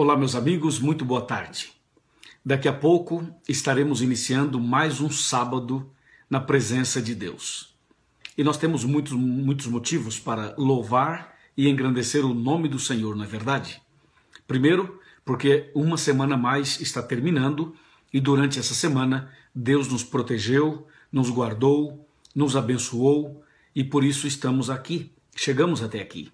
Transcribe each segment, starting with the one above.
Olá, meus amigos, muito boa tarde. Daqui a pouco estaremos iniciando mais um sábado na presença de Deus. E nós temos muitos, muitos motivos para louvar e engrandecer o nome do Senhor, não é verdade? Primeiro, porque uma semana mais está terminando e durante essa semana Deus nos protegeu, nos guardou, nos abençoou e por isso estamos aqui, chegamos até aqui.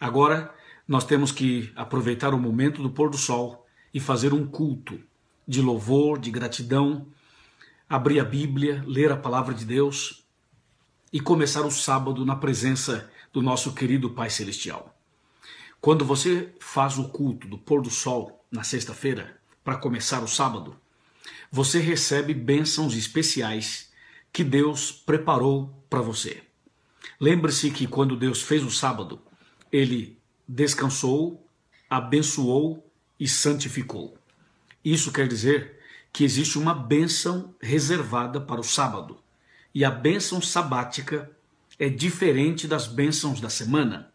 Agora, nós temos que aproveitar o momento do pôr do sol e fazer um culto de louvor, de gratidão, abrir a Bíblia, ler a palavra de Deus e começar o sábado na presença do nosso querido Pai Celestial. Quando você faz o culto do pôr do sol na sexta-feira, para começar o sábado, você recebe bênçãos especiais que Deus preparou para você. Lembre-se que quando Deus fez o sábado, ele descansou, abençoou e santificou. Isso quer dizer que existe uma bênção reservada para o sábado. E a bênção sabática é diferente das bênçãos da semana.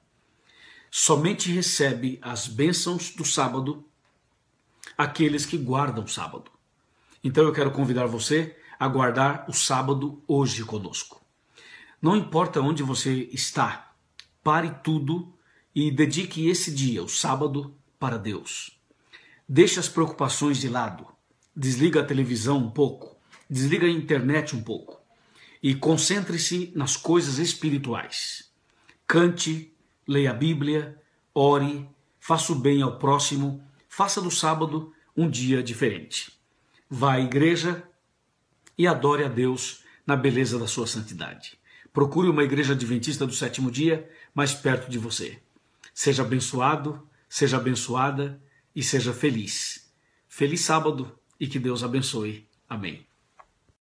Somente recebe as bênçãos do sábado aqueles que guardam o sábado. Então eu quero convidar você a guardar o sábado hoje conosco. Não importa onde você está, pare tudo e dedique esse dia, o sábado, para Deus. Deixe as preocupações de lado. Desliga a televisão um pouco, desliga a internet um pouco e concentre-se nas coisas espirituais. Cante, leia a Bíblia, ore, faça o bem ao próximo, faça do sábado um dia diferente. Vá à igreja e adore a Deus na beleza da sua santidade. Procure uma igreja adventista do sétimo dia mais perto de você. Seja abençoado, seja abençoada e seja feliz. Feliz sábado e que Deus abençoe. Amém.